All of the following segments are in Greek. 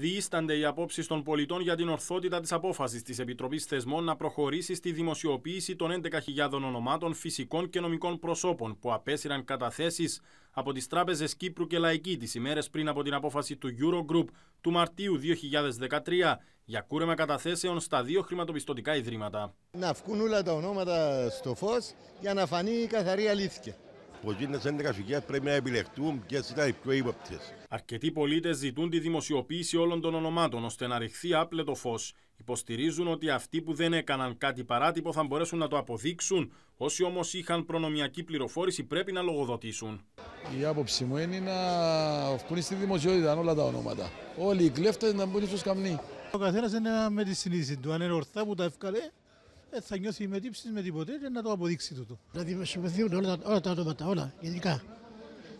διήστανται οι απόψεις των πολιτών για την ορθότητα της απόφασης της Επιτροπής Θεσμών να προχωρήσει στη δημοσιοποίηση των 11.000 ονομάτων φυσικών και νομικών προσώπων που απέσυραν καταθέσεις από τις τράπεζες Κύπρου και Λαϊκή τις ημέρες πριν από την απόφαση του Eurogroup του Μαρτίου 2013 για κούρεμα καταθέσεων στα δύο χρηματοπιστωτικά ιδρύματα. Να βγουν όλα τα ονόματα στο φως για να φανεί η καθαρή αλήθεια πω 11 πρέπει να επιλεχτούν ποιες ήταν οι πιο ύποπτες. Αρκετοί πολίτες ζητούν τη δημοσιοποίηση όλων των ονομάτων ώστε να ρηχθεί άπλετο φως. Υποστηρίζουν ότι αυτοί που δεν έκαναν κάτι παράτυπο θα μπορέσουν να το αποδείξουν. Όσοι όμως είχαν προνομιακή πληροφόρηση πρέπει να λογοδοτήσουν. Η άποψή μου είναι να βγουν στη δημοσιότητα όλα τα ονόματα. Όλοι οι κλέφτες να μπουν στο σκαμνί. Ο καθένας είναι με τη συνείδηση του. Αν είναι ορθά που τα ευκαλέ, δεν θα νιώθει με τύψη με τίποτε και ε, να το αποδείξει τούτο. Να δημοσιοποιηθούν όλα, όλα τα ονόματα, όλα γενικά.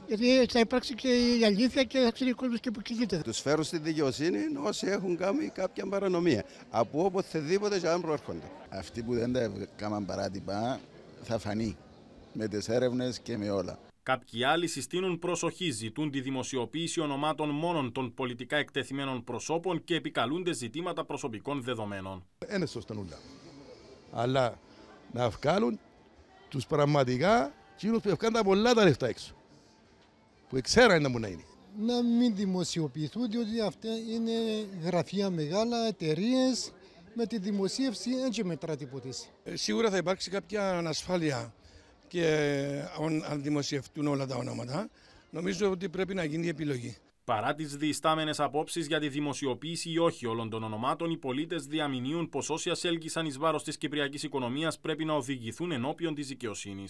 Γιατί θα υπάρξει και η αλήθεια και θα ξέρει ο κόσμος και που κινείται. Τους φέρουν στη δικαιοσύνη όσοι έχουν κάνει κάποια παρανομία. Από οπουδήποτε και αν προέρχονται. Αυτοί που δεν τα έκαναν παράτυπα θα φανεί με τις έρευνες και με όλα. Κάποιοι άλλοι συστήνουν προσοχή, ζητούν τη δημοσιοποίηση ονομάτων μόνο των πολιτικά εκτεθειμένων προσώπων και επικαλούνται ζητήματα προσωπικών δεδομένων. Ένα σωστά αλλά να βγάλουν τους πραγματικά κοινούς που ευκάνε τα πολλά τα λεφτά έξω. Που ξέραν να μου να είναι. Να μην δημοσιοποιηθούν διότι αυτά είναι γραφεία μεγάλα, εταιρείες με τη δημοσίευση δεν και μετρά τίποτε. Σίγουρα θα υπάρξει κάποια ανασφάλεια και αν δημοσιευτούν όλα τα ονόματα. Νομίζω ότι πρέπει να γίνει η επιλογή. Παρά τις διστάμενες απόψεις για τη δημοσιοποίηση ή όχι όλων των ονομάτων, οι πολίτες διαμηνύουν πως όσοι ασέλγησαν εις βάρος της κυπριακής οικονομίας πρέπει να οδηγηθούν ενώπιον της δικαιοσύνης.